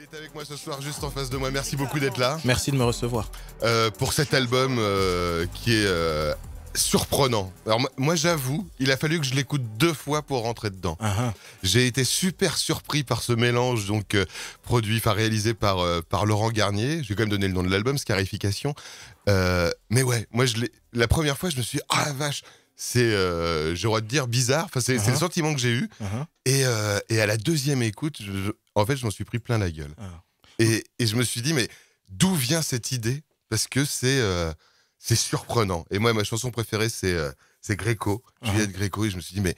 Il est avec moi ce soir, juste en face de moi. Merci beaucoup d'être là. Merci de me recevoir. Euh, pour cet album euh, qui est euh, surprenant. Alors moi, j'avoue, il a fallu que je l'écoute deux fois pour rentrer dedans. Ah, ah. J'ai été super surpris par ce mélange donc produit, enfin réalisé par par Laurent Garnier. Je vais quand même donner le nom de l'album, Scarification. mais ouais, moi je la première fois, je me suis dit, ah la vache. C'est, le j'aurais de dire, bizarre. Enfin, c'est ah, le sentiment que j'ai eu. et, et, à la deuxième écoute, je, en fait, je m'en suis pris plein la gueule. Ah. Et, je me suis dit, mais d'où vient cette idée Parce que euh, c'est surprenant. Et moi, ma chanson préférée, c'est euh, c'est Gréco, ah. Gréco. Et je me suis dit, mais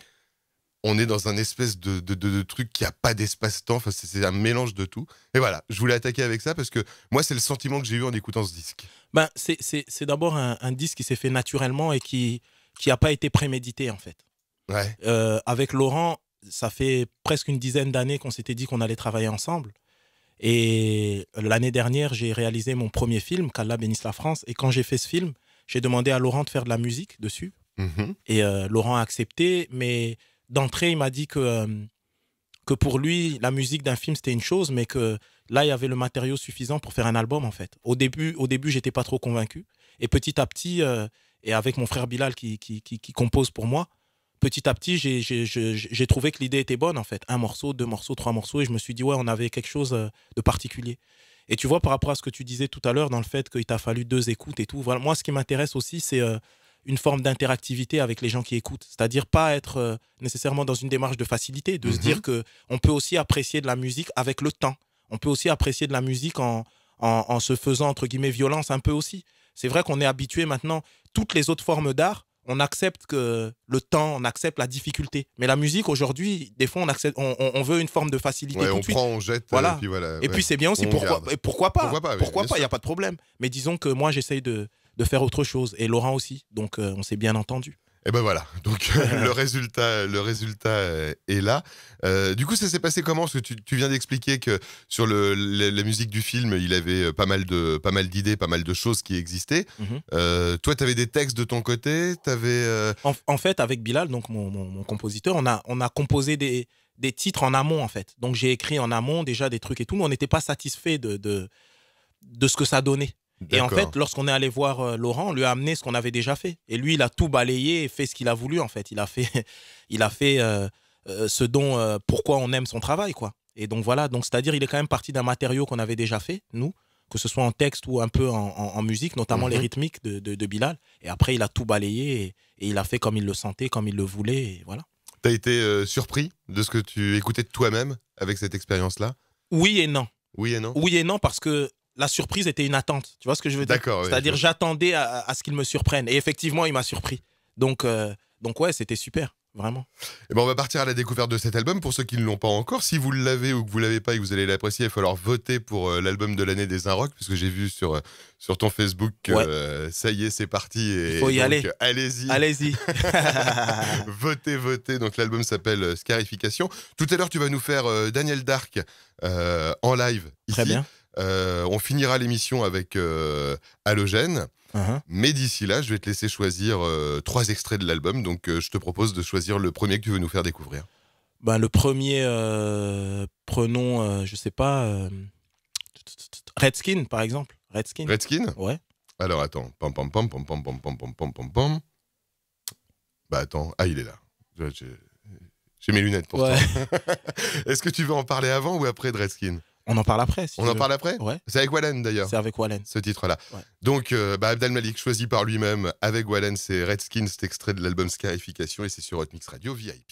on est dans un espèce de, de, truc qui a pas d'espace-temps. Enfin, c'est un mélange de tout. Et voilà, je voulais attaquer avec ça parce que moi, c'est le sentiment que j'ai eu en écoutant ce disque. Ben, c'est d'abord un, disque qui s'est fait naturellement et qui qui n'a pas été prémédité en fait. Euh, avec Laurent, ça fait presque une dizaine d'années qu'on s'était dit qu'on allait travailler ensemble. Et l'année dernière, j'ai réalisé mon premier film, Qu'Allah bénisse la France. Et quand j'ai fait ce film, j'ai demandé à Laurent de faire de la musique dessus. Mhm. Et euh, Laurent a accepté, mais d'entrée, il m'a dit que, euh, que pour lui, la musique d'un film, c'était une chose, mais que là, il y avait le matériau suffisant pour faire un album, en fait. Au début, au début j'étais pas trop convaincu. Et petit à petit, euh, et avec mon frère Bilal qui compose pour moi, petit à petit, j'ai trouvé que l'idée était bonne, en fait. Un morceau, deux morceaux, trois morceaux, et je me suis dit, ouais, on avait quelque chose euh, de particulier. Et tu vois, par rapport à ce que tu disais tout à l'heure, dans le fait qu'il t'a fallu deux écoutes et tout, voilà, moi, ce qui m'intéresse aussi, c'est euh, une forme d'interactivité avec les gens qui écoutent. C'est-à-dire pas être euh, nécessairement dans une démarche de facilité, de se mm-hmm. dire que on peut aussi apprécier de la musique avec le temps. On peut aussi apprécier de la musique en, en se faisant, entre guillemets, violence un peu aussi. C'est vrai qu'on est habitué maintenant, toutes les autres formes d'art, on accepte que le temps, on accepte la difficulté. Mais la musique aujourd'hui, des fois, on on, veut une forme de facilité. on prend, on jette, euh, Et puis, voilà, c'est bien aussi. Pourquoi, et pourquoi pas Pourquoi pas Il n'y a pas de problème. Mais disons que moi, j'essaye de, faire autre chose et Laurent aussi. Donc, euh, on s'est bien entendu. Et ben voilà, donc euh, le résultat, le résultat euh, est là. Euh, du coup, ça s'est passé comment Parce que tu, viens d'expliquer que sur la, musique du film, il avait pas mal d'idées, pas mal de choses qui existaient. Mhm. toi, tu avais des textes de ton côté, avais, en, fait, avec Bilal, donc mon, compositeur, on a, composé des, titres en amont en fait. Donc j'ai écrit en amont déjà des trucs et tout, mais on n'était pas satisfait de de ce que ça donnait. Et en fait, lorsqu'on est allé voir euh, Laurent, on lui a amené ce qu'on avait déjà fait. Et lui, il a tout balayé et fait ce qu'il a voulu, en fait. Il a fait, il a fait euh, euh, ce dont, pourquoi on aime son travail, quoi. Et donc voilà, donc c'est-à-dire, il est quand même parti d'un matériau qu'on avait déjà fait, nous, que ce soit en texte ou un peu en, musique, notamment les mhm. rythmiques de, de, Bilal. Et après, il a tout balayé et, il a fait comme il le sentait, comme il le voulait, et voilà. T'as été surpris de ce que tu écoutais de toi-même avec cette expérience-là Oui et non. Oui et non. Oui et non parce que la surprise était une attente. Tu vois ce que je veux dire D'accord. C'est-à-dire, j'attendais à, ce qu'il me surprenne. Et effectivement, il m'a surpris. Donc, euh, donc ouais, c'était super. Vraiment. Et eh ben, on va partir à la découverte de cet album. Pour ceux qui ne l'ont pas encore, si vous l'avez ou que vous l'avez pas et que vous allez l'apprécier, il va falloir voter pour euh, l'album de l'année des parce que j'ai vu sur, euh, sur ton Facebook que ça y est, c'est parti. Et, il faut y aller. Allez-y. Allez-y. votez, votez. Donc l'album s'appelle Scarification. Tout à l'heure, tu vas nous faire Daniel Dark en live. Très bien. Euh, on finira l'émission avec euh, uh-huh. Mais d'ici là, je vais te laisser choisir euh, trois extraits de l'album. Donc, euh, je te propose de choisir le premier que tu veux nous faire découvrir. Ben, le premier, prenons, je sais pas, Redskin, par exemple. Redskin. Redskin Ouais. Alors, attends. Pam, pam, pam, pam, pam, pam, pam, pam, pam, Bah, attends. Ah, il est là. J'ai mes lunettes pour ouais. Est-ce que tu veux en parler avant ou après de Redskin on en parle après. Si on en parle après ouais. C'est avec Wallen d'ailleurs. C'est avec Wallen. Ce titre-là. Donc euh, bah, Abdel Malik, choisi par lui-même avec Wallen, c'est Redskins, cet extrait de l'album Scarification et c'est sur Hotmix Radio VIP.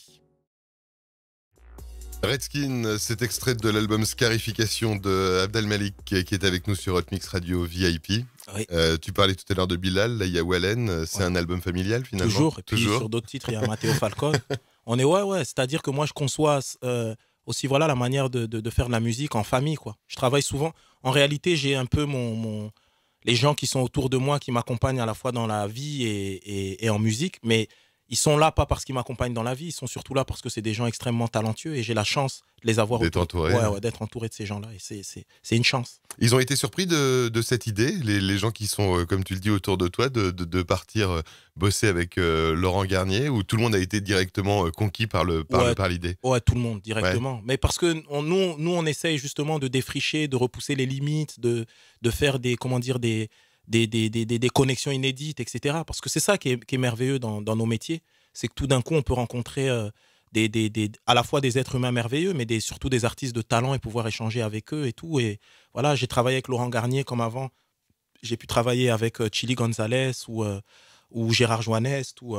Redskin, c'est extrait de l'album Scarification de Abdel Malik qui est avec nous sur Hotmix Radio VIP. Euh, tu parlais tout à l'heure de Bilal, là il y a Wallen, c'est un album familial finalement. Toujours, Toujours. sur d'autres titres il y a Matteo Falcon. On est ouais ouais, c'est-à-dire que moi je conçois euh, aussi voilà la manière de, faire de la musique en famille quoi. Je travaille souvent. En réalité, j'ai un peu mon, les gens qui sont autour de moi qui m'accompagnent à la fois dans la vie et, et en musique, mais ils sont là pas parce qu'ils m'accompagnent dans la vie, ils sont surtout là parce que c'est des gens extrêmement talentueux et j'ai la chance de les avoir d'être entouré, d'être entouré de ces gens-là et c'est une chance. Ils ont été surpris de, de cette idée, les, les, gens qui sont, euh, comme tu le dis, autour de toi, de, de, partir euh, bosser avec euh, Laurent Garnier où tout le monde a été directement conquis par le par, l'idée. Ouais, tout le monde directement. Mais parce que nous, nous on essaye justement de défricher, de repousser les limites, de de faire des comment dire des des, connexions inédites, etc. Parce que c'est ça qui est, merveilleux dans, nos métiers, c'est que tout d'un coup, on peut rencontrer euh, des, à la fois des êtres humains merveilleux, mais des, surtout des artistes de talent et pouvoir échanger avec eux et tout. Et voilà, j'ai travaillé avec Laurent Garnier comme avant. J'ai pu travailler avec euh, Chili Gonzalez ou, euh, ou Gérard Joannest ou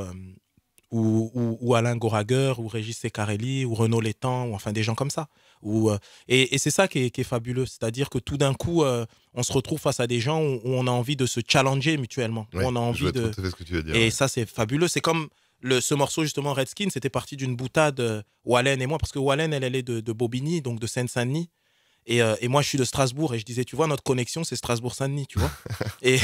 ou, Alain Goraguer, ou Régis Secarelli, ou Renaud Létang, ou enfin des gens comme ça. Ou, euh, et, c'est ça qui est, fabuleux, c'est-à-dire que tout d'un coup, euh, on se retrouve face à des gens où, on a envie de se challenger mutuellement. on a envie de... ce que tu veux dire, et ça, c'est fabuleux. C'est comme ce morceau, justement, Redskin, c'était parti d'une boutade, euh, Wallen et moi, parce que Wallen, elle, elle est de, Bobigny, donc de Seine-Saint-Denis. Euh, et, moi, je suis de Strasbourg et je disais, tu vois, notre connexion, c'est Strasbourg-Saint-Denis, tu vois. et,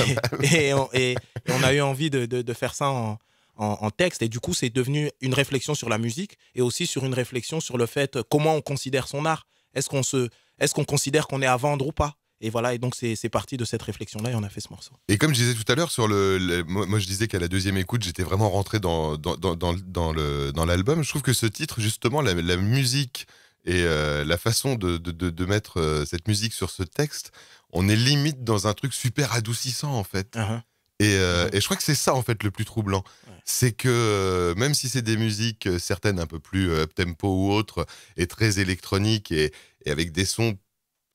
on, a eu envie de, de faire ça en, en, texte. Et du coup, c'est devenu une réflexion sur la musique et aussi sur une réflexion sur le fait euh, comment on considère son art. Est-ce qu'on se, est-ce qu'on considère qu'on est à vendre ou pas et voilà, et donc c'est parti de cette réflexion-là et on a fait ce morceau. Et comme je disais tout à l'heure, sur le, moi, je disais qu'à la deuxième écoute, j'étais vraiment rentré dans, dans, dans, le dans l'album. Je trouve que ce titre, justement, la, musique et euh, la façon de, de, mettre euh, cette musique sur ce texte, on est limite dans un truc super adoucissant en fait. Uh-huh. et, uh-huh. et, je crois que c'est ça en fait le plus troublant c'est que euh, même si c'est des musiques, euh, certaines un peu plus euh, tempo ou autres, et très électroniques, et, avec des sons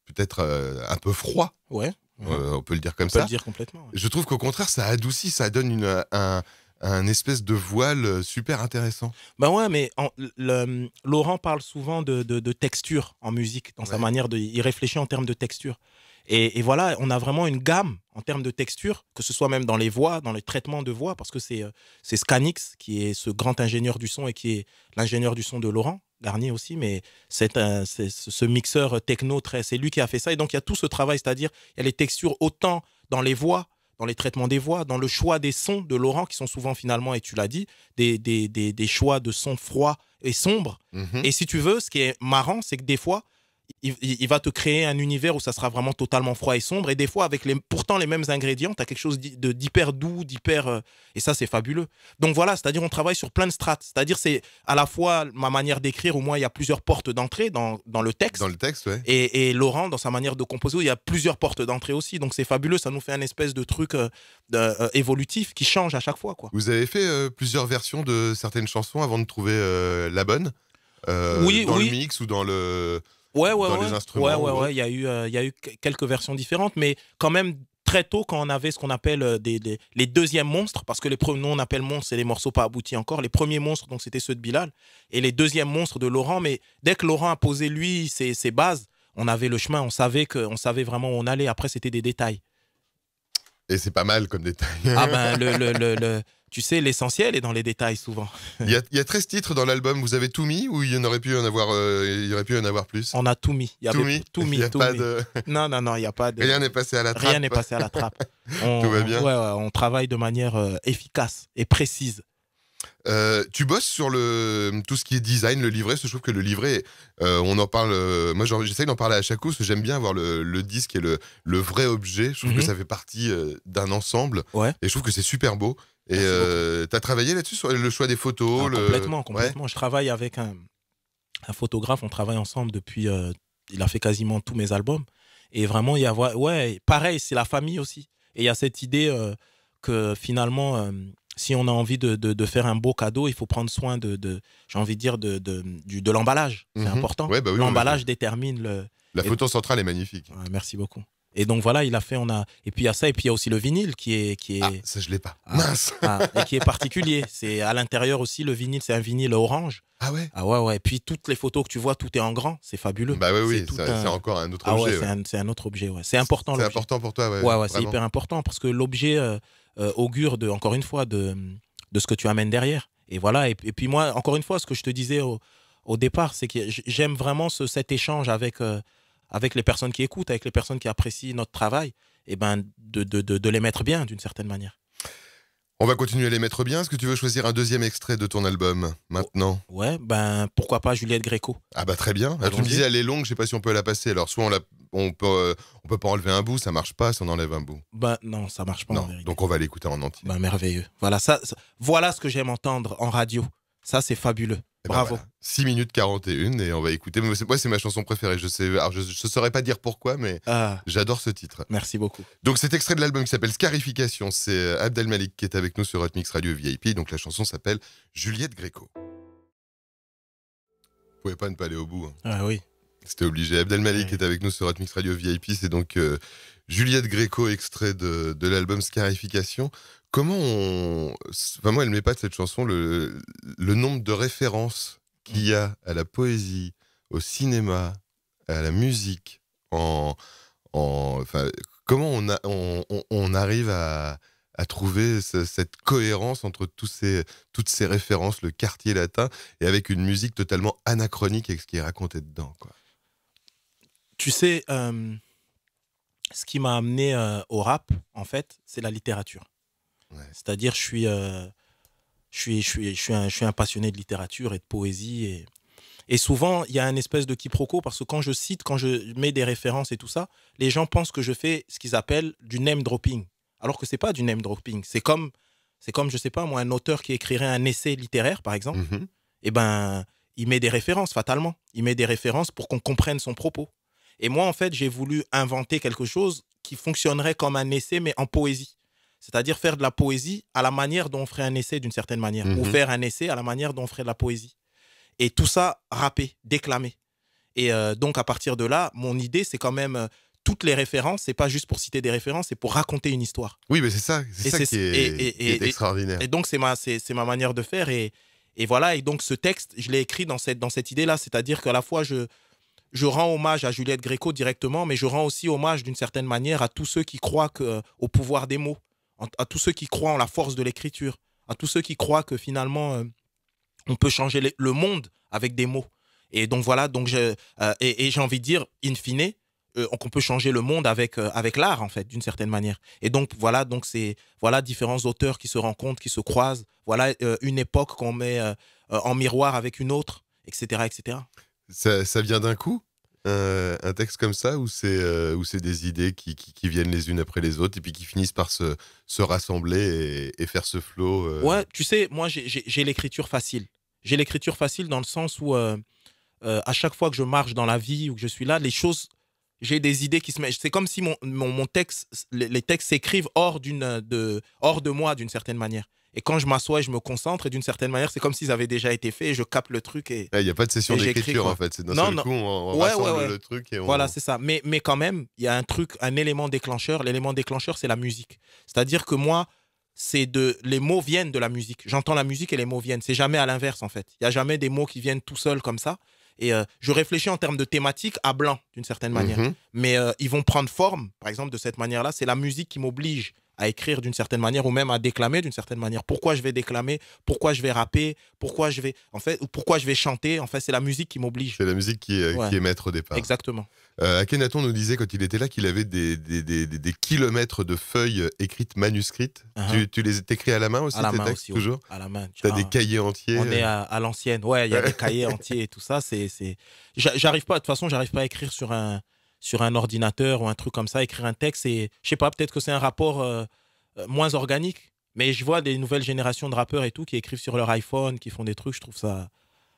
peut-être un peu froids, on peut le dire comme ça. complètement. Je trouve qu'au contraire, ça adoucit, ça donne une, un, espèce de voile super intéressant. Ben ouais, mais Laurent parle souvent de, texture en musique, dans sa manière de y réfléchir en termes de texture. Et, voilà, on a vraiment une gamme en termes de texture, que ce soit même dans les voix, dans les traitements de voix, parce que c'est euh, c'est Scanix qui est ce grand ingénieur du son et qui est l'ingénieur du son de Laurent Garnier aussi, mais c'est ce mixeur techno très, c'est lui qui a fait ça. Et donc il y a tout ce travail, c'est-à-dire il y a les textures autant dans les voix, dans les traitements des voix, dans le choix des sons de Laurent, qui sont souvent finalement, et tu l'as dit, des, des, choix de sons froids et sombres. Mm-hmm. Et si tu veux, ce qui est marrant, c'est que des fois, il, va te créer un univers où ça sera vraiment totalement froid et sombre. Et des fois, avec les, pourtant les mêmes ingrédients, tu as quelque chose d'hyper doux, d'hyper. Euh, et ça, c'est fabuleux. Donc voilà, c'est-à-dire, on travaille sur plein de strates. C'est-à-dire, c'est à la fois ma manière d'écrire, au moins il y a plusieurs portes d'entrée dans, le texte. Dans le texte, ouais. Et, Laurent, dans sa manière de composer, il y a plusieurs portes d'entrée aussi. Donc c'est fabuleux, ça nous fait un espèce de truc euh, euh, évolutif qui change à chaque fois. Quoi. Vous avez fait plusieurs versions de certaines chansons avant de trouver la bonne oui, dans le mix ou dans le ouais, ouais, ouais. Ouais, ouais, Il y, a eu, euh, il y a eu quelques versions différentes, mais quand même très tôt, quand on avait ce qu'on appelle euh, des, des, les deuxièmes monstres, parce que les nous on appelle monstres, c'est les morceaux pas aboutis encore. Les premiers monstres, donc c'était ceux de Bilal, et les deuxièmes monstres de Laurent. Mais dès que Laurent a posé lui ses, ses bases, on avait le chemin, on savait, que, on savait vraiment où on allait. Après, c'était des détails. Et c'est pas mal comme détail. ah ben, le, le tu sais, l'essentiel est dans les détails souvent. il, y a, 13 titres dans l'album, vous avez tout mis ou il y en aurait pu en avoir, euh, il y aurait pu en avoir plus On a tout mis. Il tout mis Tout il a pas De... Non, non, non, il n'y a pas de... Rien n'est passé à la trappe. Rien n'est passé à la trappe. On, tout va bien. on travaille de manière euh, efficace et précise. Euh, tu bosses sur le, tout ce qui est design, le livret. Je trouve que le livret, on en parle. moi, j'essaye d'en parler à chaque coup parce que j'aime bien avoir le, disque et le, vrai objet. Je trouve que mhm. ça fait partie d'un ensemble. Ouais. Et je trouve que c'est super beau. Et euh, tu as travaillé là-dessus, sur le choix des photos ah, Complètement, complètement. Je travaille avec un, photographe, on travaille ensemble depuis. Euh, il a fait quasiment tous mes albums. Et vraiment, il y a. Ouais, pareil, c'est la famille aussi. Et il y a cette idée euh, que finalement, si on a envie de, faire un beau cadeau, il faut prendre soin de. J'ai envie de dire de, l'emballage. C'est mhm. important. Bah l'emballage détermine le. La photo centrale est magnifique. merci beaucoup. Et donc voilà, il a fait, on a, et puis il y a ça, et puis il y a aussi le vinyle qui est, qui est. Ah, ça je l'ai pas. Ah, Mince. Ah, ah, et qui est particulier. C'est à l'intérieur aussi le vinyle, c'est un vinyle orange. Ah ouais. Ah ouais ouais. Et puis toutes les photos que tu vois, tout est en grand, c'est fabuleux. Bah oui, oui, c'est encore un autre objet. Ah ouais. c'est un, autre objet. Ouais. C'est important. C'est important pour toi. Ouais. Ouais, ouais c'est hyper important parce que l'objet euh, euh, augure de, encore une fois, de, de ce que tu amènes derrière. Et voilà. Et, puis moi, encore une fois, ce que je te disais au, départ, c'est que j'aime vraiment ce, cet échange avec. Euh, avec les personnes qui écoutent, avec les personnes qui apprécient notre travail, et eh ben de, les mettre bien d'une certaine manière. On va continuer à les mettre bien. Est-ce que tu veux choisir un deuxième extrait de ton album maintenant oh, Ouais, ben pourquoi pas Juliette Gréco. Ah bah très bien. Ah, tu me disais elle est longue, je sais pas si on peut la passer. Alors soit on, la, on peut on peut pas enlever un bout, ça marche pas, si on enlève un bout. Ben non, ça marche pas. Donc on va l'écouter en entier. Ben merveilleux. Voilà ça voilà ce que j'aime entendre en radio. Ça c'est fabuleux. Ben Bravo. 6 minutes 41 et on va écouter. Moi, c'est ma chanson préférée. Je sais, je, saurais pas dire pourquoi, mais ah. j'adore ce titre. Merci beaucoup. Donc, cet extrait de l'album qui s'appelle Scarification, c'est euh, Abdelmalik qui est avec nous sur Hotmix Radio VIP. Donc, la chanson s'appelle Juliette Gréco. Vous pouvez pas ne pas aller au bout. Hein. Ah oui. C'était obligé. Abdelmalik Malik est avec nous sur Hotmix Radio VIP. C'est donc euh, Juliette Gréco, extrait de l'album Scarification. Comment on. Enfin, moi, elle de cette chanson, le, nombre de références qu'il y a à la poésie, au cinéma, à la musique, en. Enfin, comment on, on... arrive à, trouver cette cohérence entre tous ces, toutes ces références, le quartier latin, et avec une musique totalement anachronique et ce qui est raconté dedans, quoi. Tu sais, euh, ce qui m'a amené euh, au rap, en fait, c'est la littérature. C'est-à-dire, euh, je suis, je, suis, je, suis, un, passionné de littérature et de poésie. Et, souvent, il y a un espèce de quiproquo parce que quand je cite, quand je mets des références et tout ça, les gens pensent que je fais ce qu'ils appellent du name dropping. Alors que c'est pas du name dropping. C'est comme, c'est comme, je sais pas, moi, un auteur qui écrirait un essai littéraire, par exemple. Mm-hmm. Et eh ben, il met des références fatalement. Il met des références pour qu'on comprenne son propos. Et moi, en fait, j'ai voulu inventer quelque chose qui fonctionnerait comme un essai, mais en poésie. C'est-à-dire faire de la poésie à la manière dont on ferait un essai d'une certaine manière, ou mhm. faire un essai à la manière dont on ferait de la poésie. Et tout ça rappé, déclamer Et euh, donc à partir de là, mon idée, c'est quand même euh, toutes les références, c'est pas juste pour citer des références, c'est pour raconter une histoire. Oui, mais c'est ça, c'est ça qui, est, extraordinaire. Et, donc c'est ma, c'est ma manière de faire. Et, et voilà, et donc ce texte, je l'ai écrit dans cette, dans cette idée-là, c'est-à-dire qu'à la fois je, je rends hommage à Juliette Gréco directement, mais je rends aussi hommage d'une certaine manière à tous ceux qui croient que, euh, au pouvoir des mots à tous ceux qui croient en la force de l'écriture, à tous ceux qui croient que finalement euh, on peut changer le monde avec des mots. Et donc voilà, donc je, euh, et, j'ai envie de dire, in fine, euh, qu'on peut changer le monde avec, avec l'art en fait, d'une certaine manière. Et donc voilà, donc c'est voilà différents auteurs qui se rencontrent, qui se croisent. Voilà une époque qu'on met en miroir avec une autre, etc., etc. ça vient d'un coup euh, un, texte comme ça où c'est euh, des idées qui, viennent les unes après les autres et puis qui finissent par se, rassembler et, faire ce flot euh. Ouais, tu sais, moi j'ai l'écriture facile. J'ai l'écriture facile dans le sens où à chaque fois que je marche dans la vie ou que je suis là, les choses, j'ai des idées qui se mettent. C'est comme si mon, texte, les, textes s'écrivent hors, hors de moi d'une certaine manière. Et quand je m'assois, et je me concentre et d'une certaine manière, c'est comme s'ils avaient déjà été faits et je capte le truc. Et il n'y a pas de session d'écriture en fait. D'un seul non. coup, on, on le truc. Voilà, c'est ça. Mais, mais quand même, il y a un truc, un élément déclencheur. L'élément déclencheur, c'est la musique. C'est-à-dire que moi, c'est de les mots viennent de la musique. J'entends la musique et les mots viennent. C'est jamais à l'inverse en fait. Il y a jamais des mots qui viennent tout seuls comme ça. Et euh, je réfléchis en termes de thématique à blanc d'une certaine manière. Mhm. Mais euh, ils vont prendre forme, par exemple, de cette manière-là. C'est la musique qui m'oblige à écrire d'une certaine manière ou même à déclamer d'une certaine manière. Pourquoi je vais déclamer Pourquoi je vais rapper Pourquoi je vais en fait pourquoi je vais chanter En fait, c'est la musique qui m'oblige. C'est la musique qui euh, est, maître au départ. Exactement. Euh, Akhenaton nous disait quand il était là qu'il avait des, des, kilomètres de feuilles euh, écrites manuscrites. Uh-huh. tu, tu, les écris à la main aussi À la main aussi, toujours. À la main. Tu as des cahiers entiers. On est euh. à, l'ancienne. Ouais, il y a des cahiers entiers et tout ça. C'est c'est. J'arrive pas. De toute façon, j'arrive pas à écrire sur un sur un ordinateur ou un truc comme ça, écrire un texte. Et je sais pas, peut-être que c'est un rapport euh, euh, moins organique. Mais je vois des nouvelles générations de rappeurs et tout qui écrivent sur leur iPhone, qui font des trucs. Je trouve ça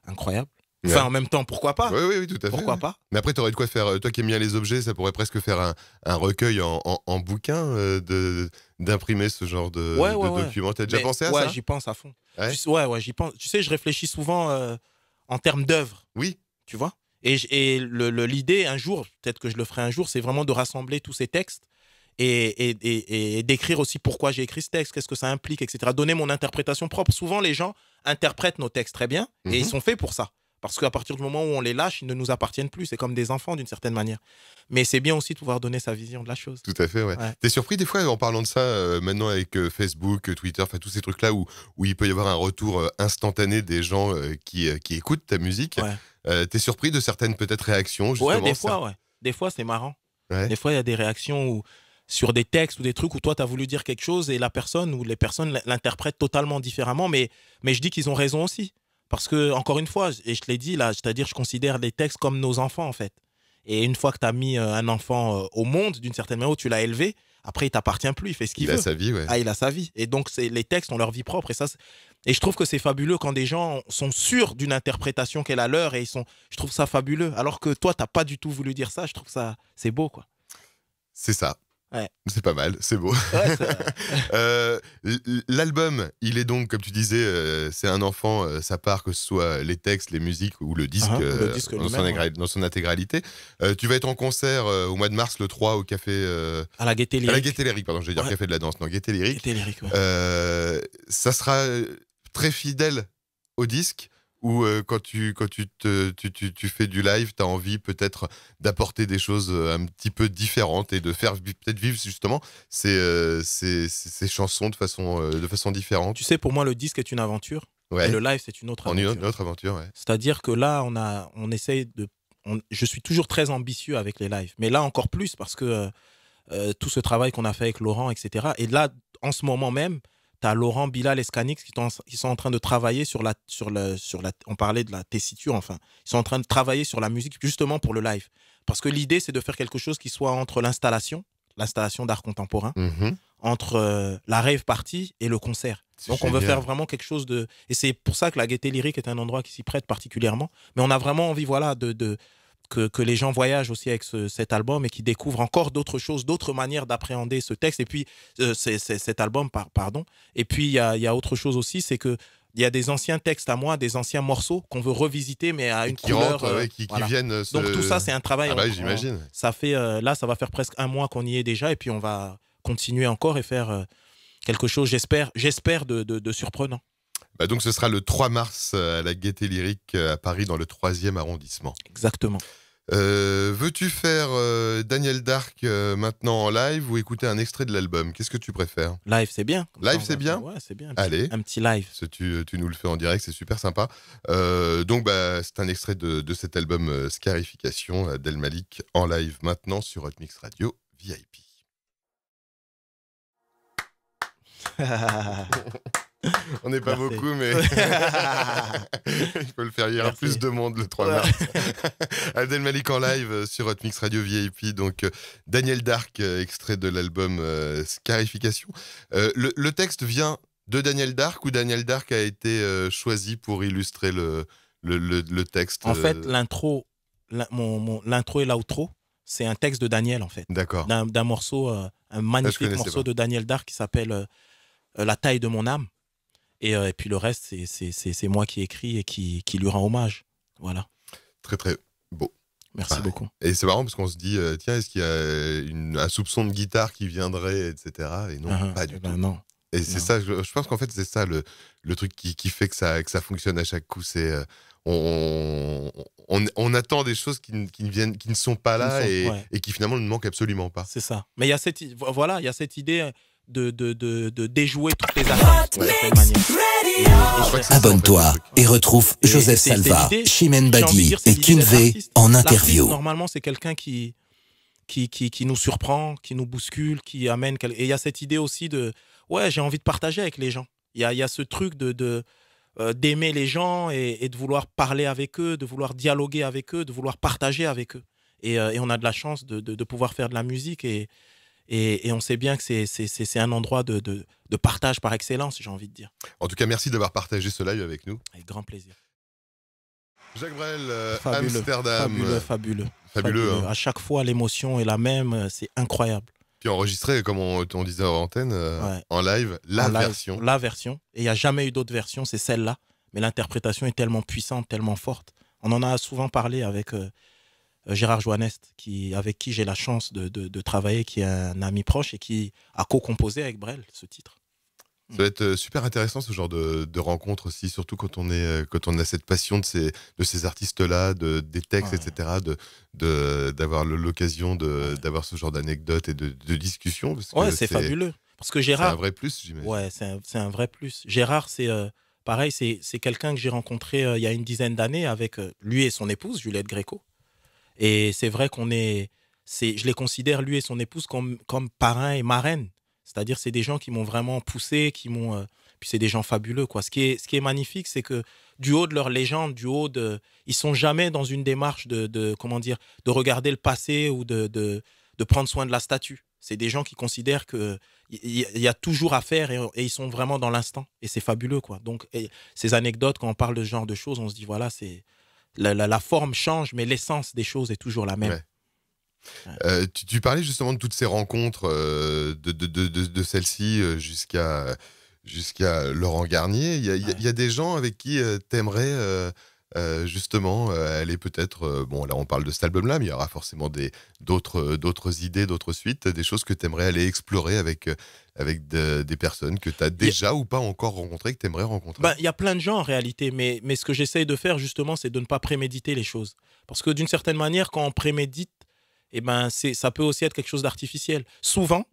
incroyable. Enfin, en même temps, pourquoi pas Oui, oui, tout à fait. Pourquoi pas Mais après, tu aurais de quoi faire. Euh, toi qui aimes bien les objets, ça pourrait presque faire un, recueil en, bouquin d'imprimer ce genre de, Tu as déjà pensé à ça Oui, j'y pense à fond. Ouais, tu, ouais, j'y pense. Tu sais, je réfléchis souvent en termes d'œuvres. Oui. Tu vois et, et l'idée, un jour, peut-être que je le ferai un jour, c'est vraiment de rassembler tous ces textes et, d'écrire aussi pourquoi j'ai écrit ce texte, qu'est-ce que ça implique, etc. Donner mon interprétation propre. Souvent, les gens interprètent nos textes très bien et ils mmh sont faits pour ça. Parce qu'à partir du moment où on les lâche, ils ne nous appartiennent plus. C'est comme des enfants d'une certaine manière. Mais c'est bien aussi de pouvoir donner sa vision de la chose. Tout à fait, ouais. T'es surpris des fois en parlant de ça euh, maintenant avec euh, Facebook, euh, Twitter, enfin tous ces trucs-là où, où il peut y avoir un retour instantané des gens qui, écoutent ta musique. Ouais. T'es surpris de certaines peut-être réactions justement, Ouais, des fois, ouais. Des fois, c'est marrant. Des fois, il y a des réactions sur des textes ou des trucs où toi, tu as voulu dire quelque chose et la personne ou les personnes l'interprètent totalement différemment. Mais, mais je dis qu'ils ont raison aussi. Parce que, encore une fois, et je te l'ai dit là, c'est-à-dire je considère les textes comme nos enfants en fait. Et une fois que tu as mis euh, un enfant euh, au monde, d'une certaine manière, où tu l'as élevé, après il t'appartient plus, il fait ce qu'il veut. Il a sa vie, Ah, il a sa vie. Et donc les textes ont leur vie propre. Et, ça, et je trouve que c'est fabuleux quand des gens sont sûrs d'une interprétation qu'elle a leur et ils sont. Je trouve ça fabuleux. Alors que toi, t'as pas du tout voulu dire ça. Je trouve ça. C'est beau, quoi. C'est ça. C'est pas mal, c'est beau. Euh, l'album, il est donc, comme tu disais, euh, c'est un enfant, sa euh, part que ce soit les textes, les musiques ou le disque, ah, dans, son intégralité. tu vas être en concert au mois de mars, le 3, au café. à la Gaieté À la pardon, dire café de la danse, non, ça sera très fidèle au disque ou euh, quand, tu, quand tu, te, tu, fais du live, tu as envie peut-être d'apporter des choses euh, un petit peu différentes et de faire peut-être vivre justement euh, ces, ces, chansons de façon, de façon différente Tu sais, pour moi, le disque est une aventure. Et le live, c'est une autre aventure. autre aventure, C'est-à-dire que là, on, a, on essaye de. je suis toujours très ambitieux avec les lives, mais là encore plus parce que tout ce travail qu'on a fait avec Laurent, etc. Et là, en ce moment même, tu Laurent Bilal et Scanix qui, sont en train de travailler sur la, sur, sur la. On parlait de la tessiture, enfin. Ils sont en train de travailler sur la musique justement pour le live. Parce que l'idée, c'est de faire quelque chose qui soit entre l'installation, l'installation d'art contemporain, mmh entre euh, la rave party et le concert. Donc on veut faire vraiment quelque chose de. Et c'est pour ça que la gaieté lyrique est un endroit qui s'y prête particulièrement. Mais on a vraiment envie, voilà, de, de que, les gens voyagent aussi avec cet album et qui découvrent encore d'autres choses, d'autres manières d'appréhender ce texte. Et puis, euh, c'est cet album, pardon. Et puis, il y a, autre chose aussi, c'est que il y a des anciens textes à moi, des anciens morceaux qu'on veut revisiter, mais à une qui couleur. Euh, qui, viennent. Euh, donc tout ça, c'est un travail. Ah bah j'imagine. Ça fait là, ça va faire presque un mois qu'on y est déjà, et puis on va continuer encore et faire quelque chose. J'espère, j'espère de, surprenant. Bah donc ce sera le 3 mars à la Gaîté Lyrique à Paris dans le 3e arrondissement. Exactement. Euh, veux-tu faire euh, Daniel Dark euh, maintenant en live ou écouter un extrait de l'album Qu'est-ce que tu préfères Live, c'est bien. live, c'est bien Ouais, c'est bien. Allez. Un petit live. Tu, nous le fais en direct, c'est super sympa. donc, bah, c'est un extrait de, cet album Scarification d'El Malik en live maintenant sur Hot Mix Radio VIP. On n'est pas beaucoup, mais il faut le faire. Il y plus de monde le 3 mars. Abdel Malik en live euh, sur Hot Mix Radio VIP. Donc, euh, Daniel Dark, euh, extrait de l'album Scarification. le, texte vient de Daniel Dark ou Daniel Dark a été choisi pour illustrer le, le, texte En fait, l'intro et l'outro, c'est un texte de Daniel, en fait. D'accord. D'un morceau, un ah, magnifique morceau de Daniel Dark qui s'appelle La taille de mon âme. Euh, et, puis le reste, c'est moi qui écris et qui, lui rend hommage. Voilà. Très, très beau. Merci beaucoup. Et c'est marrant parce qu'on se dit, euh, tiens, est-ce qu'il y a un soupçon de guitare qui viendrait, etc. Et non, uh-huh. pas du eh tout. Ben, non. Et c'est ça, je, pense qu'en fait, c'est ça le, truc qui, fait que ça, ça fonctionne à chaque coup. C'est euh, on, attend des choses qui, qui, viennent, qui ne sont pas là et, et, qui finalement ne manquent absolument pas. C'est ça. Mais il cette, voilà, il y a cette idée de, de, de, de déjouer toutes les attaques. Abonne-toi et retrouve Joseph Salva, Chimène Badi et Kinve en interview. Normalement, c'est quelqu'un qui, qui, qui, qui, nous surprend, qui nous bouscule, qui amène. Et il y a cette idée aussi de ouais, j'ai envie de partager avec les gens. Il y a, y a, ce truc de euh, d'aimer les gens et, et, de vouloir parler avec eux, de vouloir dialoguer avec eux, de vouloir partager avec eux. Et, euh, et on a de la chance de, de, de pouvoir faire de la musique et, et, on sait bien que c'est un endroit de, partage par excellence, j'ai envie de dire. En tout cas, merci d'avoir partagé ce live avec nous. Avec grand plaisir. Jacques Brel, euh, fabuleux, Amsterdam. Fabuleux, fabuleux. Hein. À chaque fois, l'émotion est la même, euh, c'est incroyable. Puis enregistré, comme on, disait en antenne, euh, en live, la version. la version. Et il n'y a jamais eu d'autre version, c'est celle-là. Mais l'interprétation est tellement puissante, tellement forte. On en a souvent parlé avec euh, Gérard Joannest, qui, avec qui j'ai la chance de, de, travailler, qui est un ami proche et qui a co-composé avec Brel ce titre. Ça va être euh, super intéressant ce genre de, de, rencontre aussi, surtout quand on, est, euh, quand on a cette passion de ces, de ces artistes-là, de, des textes, etc., d'avoir de, l'occasion d'avoir ce genre d'anecdotes et de, discussions. Parce ouais, c'est fabuleux. Parce que Gérard. C'est un vrai plus, j'imagine. Ouais, c'est un, un, vrai plus. Gérard, c'est pareil, c'est quelqu'un que j'ai rencontré il y a une dizaine d'années avec lui et son épouse, Juliette Gréco. Et c'est vrai qu'on est, je les considère, lui et son épouse, comme, comme parrain et marraine. C'est-à-dire, c'est des gens qui m'ont vraiment poussé, qui m'ont. Euh, puis c'est des gens fabuleux, quoi. Ce qui est, ce qui est magnifique, c'est que du haut de leur légende, du haut de. Ils sont jamais dans une démarche de, de comment dire, de regarder le passé ou de, de, de prendre soin de la statue. C'est des gens qui considèrent qu'il y, y a toujours à faire et, ils sont vraiment dans l'instant. Et c'est fabuleux, quoi. Donc, ces anecdotes, quand on parle de ce genre de choses, on se dit, voilà, c'est la, forme change, mais l'essence des choses est toujours la même. Euh, tu, parlais justement de toutes ces rencontres, euh, de, de, celle-ci euh, jusqu'à jusqu'à Laurent Garnier. Il y, a, des gens avec qui t'aimerais euh, justement, euh, elle est peut-être. Euh, bon, là, on parle de cet album-là, mais il y aura forcément d'autres idées, d'autres suites, des choses que tu aimerais aller explorer avec, avec des personnes que tu as déjà ou pas encore rencontrées, que tu aimerais rencontrer ben, Il y a plein de gens en réalité, mais, mais ce que j'essaye de faire justement, c'est de ne pas préméditer les choses. Parce que d'une certaine manière, quand on prémédite, et eh ben, ça peut aussi être quelque chose d'artificiel. Souvent,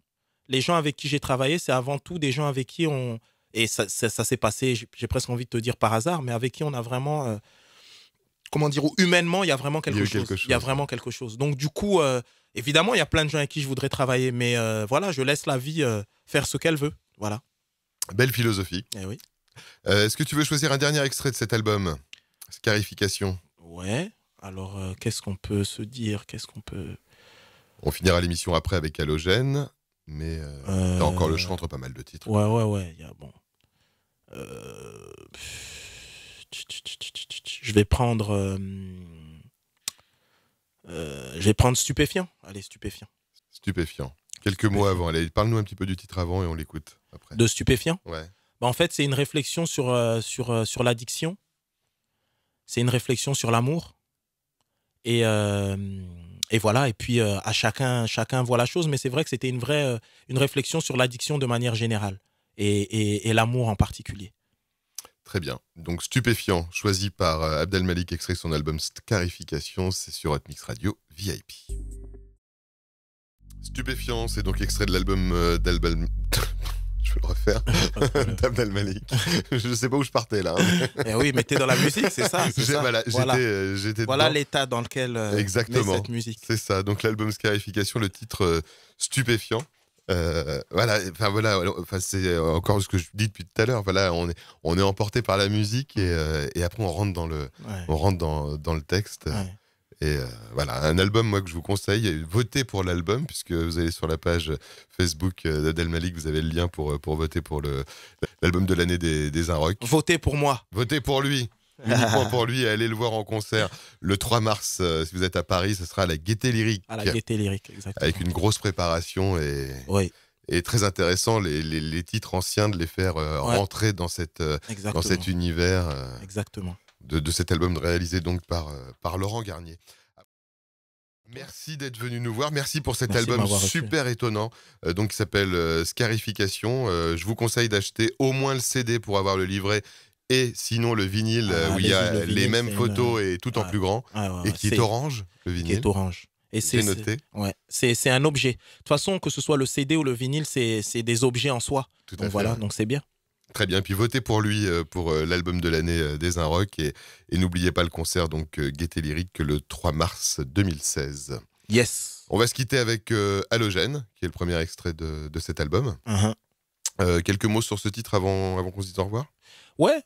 les gens avec qui j'ai travaillé, c'est avant tout des gens avec qui on. Et ça, ça s'est passé, j'ai presque envie de te dire par hasard, mais avec qui on a vraiment comment dire, où humainement, il y a vraiment quelque, chose. Il y a vraiment quelque chose. Donc, du coup, euh, évidemment, il y a plein de gens avec qui je voudrais travailler, mais euh, voilà, je laisse la vie euh, faire ce qu'elle veut. Voilà. Belle philosophie. Eh oui. Est-ce que tu veux choisir un dernier extrait de cet album Scarification. Ouais. Alors, qu'est-ce qu'on peut se dire Qu'est-ce qu'on peut. On finira l'émission après avec Halogène, mais t'as encore le choix entre pas mal de titres. Ouais, ouais, ouais. Y a, bon je vais prendre. Euh, euh, je vais prendre Stupéfiant. Allez, Stupéfiant. Stupéfiant. Quelques mois mots avant. parle-nous un petit peu du titre avant et on l'écoute après. De Stupéfiant Ouais. Bah, en fait, c'est une réflexion sur, euh, sur, sur l'addiction. C'est une réflexion sur l'amour. Et, voilà. Et puis, à chacun, chacun voit la chose. Mais c'est vrai que c'était une vraie une réflexion sur l'addiction de manière générale et l'amour en particulier. Très bien. Donc Stupéfiant, choisi par euh, Abdel Malik, extrait son album Scarification, c'est sur mix Radio VIP. Stupéfiant, c'est donc extrait de l'album euh, d'album je vais le refaire. Malik. je sais pas où je partais là. Mais... Hein. Eh oui, mais dans la musique, c'est ça. Voilà, euh, l'état dans lequel Exactement. cette musique. C'est ça. Donc l'album Scarification, le titre Stupéfiant. Euh, voilà, enfin voilà, enfin c'est euh, encore ce que je dis depuis tout à l'heure. Voilà, on est on est emporté par la musique et, euh, après on rentre dans le rentre dans, le texte. Et voilà, un album moi que je vous conseille, votez pour l'album puisque vous allez sur la page Facebook d'Adel Malik, vous avez le lien pour voter pour l'album de l'année des des Inrocks. Votez pour moi. Votez pour lui uniquement pour lui et allez le voir en concert le 3 mars. Euh, si vous êtes à Paris, ce sera à la Gaieté Lyrique. À la Lyrique, exactement. Avec une grosse préparation et. Oui. très intéressant les, titres anciens de les faire euh, rentrer dans, cette, euh, dans cet univers. exactement. De, cet album réalisé donc par, par Laurent Garnier. Merci d'être venu nous voir. Merci pour cet album super étonnant, donc qui s'appelle Scarification. je vous conseille d'acheter au moins le CD pour avoir le livret et sinon le vinyle ah, euh, où il y a les mêmes photos et tout en plus grand et qui est, orange le vinyle. Qui est orange. Et c'est noté. c'est un objet. De toute façon, que ce soit le CD ou le vinyle, c'est des objets en soi. Tout donc voilà, donc c'est bien. Très bien. Puis votez pour lui euh, pour euh, l'album de l'année des Un Rock et, et n'oubliez pas le concert donc Gaieté Lyrique le 3 mars 2016. Yes. On va se quitter avec Halogène, qui est le premier extrait de, de cet album. Uh-huh. quelques mots sur ce titre avant, avant qu'on se dise au revoir Ouais,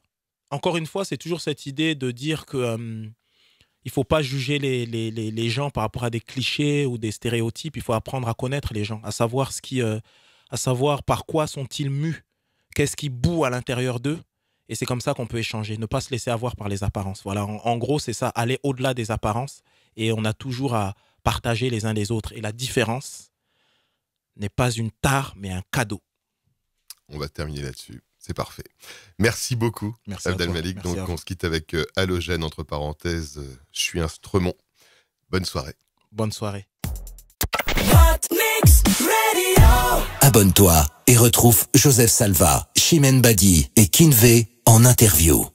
encore une fois, c'est toujours cette idée de dire que ne euh, il faut pas juger les, gens par rapport à des clichés ou des stéréotypes. Il faut apprendre à connaître les gens, à savoir ce qui, euh, à savoir par quoi sont-ils mus, qu'est-ce qui boue à l'intérieur d'eux. Et c'est comme ça qu'on peut échanger, ne pas se laisser avoir par les apparences. Voilà, en, en gros, c'est ça, aller au-delà des apparences. Et on a toujours à partager les uns les autres. Et la différence n'est pas une tare, mais un cadeau. On va terminer là-dessus. C'est parfait. Merci beaucoup, Merci Abdelmalik. Donc, on se quitte avec euh, Halogène, entre parenthèses, euh, je suis un Stremont. Bonne soirée. Bonne soirée. Abonne-toi et retrouve Joseph Salva, Chimène Badi et Kinve en interview.